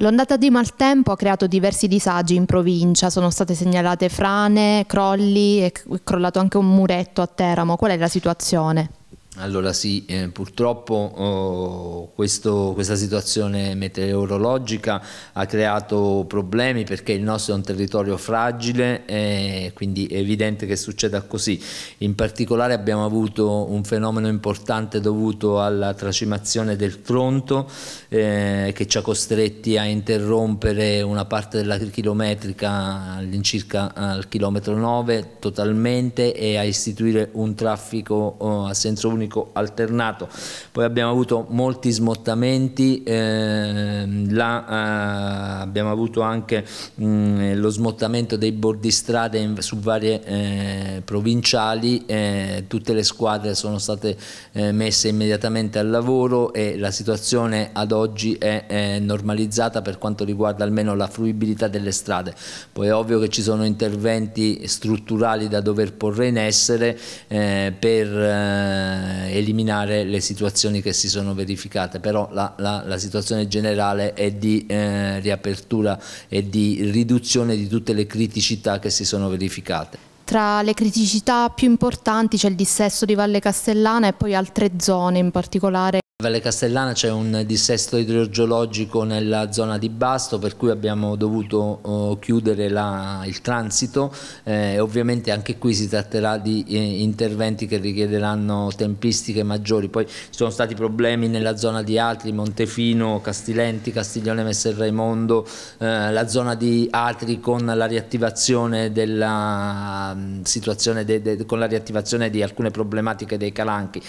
L'ondata di maltempo ha creato diversi disagi in provincia, sono state segnalate frane, crolli e è crollato anche un muretto a Teramo. Qual è la situazione? Allora sì, eh, purtroppo oh, questo, questa situazione meteorologica ha creato problemi perché il nostro è un territorio fragile e eh, quindi è evidente che succeda così. In particolare abbiamo avuto un fenomeno importante dovuto alla tracimazione del Tronto eh, che ci ha costretti a interrompere una parte della chilometrica all'incirca al chilometro 9 totalmente e a istituire un traffico oh, a senso unico economico alternato. Poi abbiamo avuto molti smottamenti, eh, là, eh, abbiamo avuto anche mh, mm, lo smottamento dei bordi strade in, su varie eh, provinciali, eh, tutte le squadre sono state eh, messe immediatamente al lavoro e la situazione ad oggi è, è normalizzata per quanto riguarda almeno la fruibilità delle strade. Poi è ovvio che ci sono interventi strutturali da dover porre in essere eh, per eliminare le situazioni che si sono verificate, però la, la, la situazione generale è di eh, riapertura e di riduzione di tutte le criticità che si sono verificate. Tra le criticità più importanti c'è il dissesto di Valle Castellana e poi altre zone in particolare. Valle Castellana c'è un dissesto idrogeologico nella zona di Basto per cui abbiamo dovuto oh, chiudere la, il transito eh, ovviamente anche qui si tratterà di eh, interventi che richiederanno tempistiche maggiori poi ci sono stati problemi nella zona di Altri, Montefino, Castilenti, Castiglione Messer Raimondo eh, la zona di Atri con la riattivazione della mh, mm, situazione de, de, con la riattivazione di alcune problematiche dei calanchi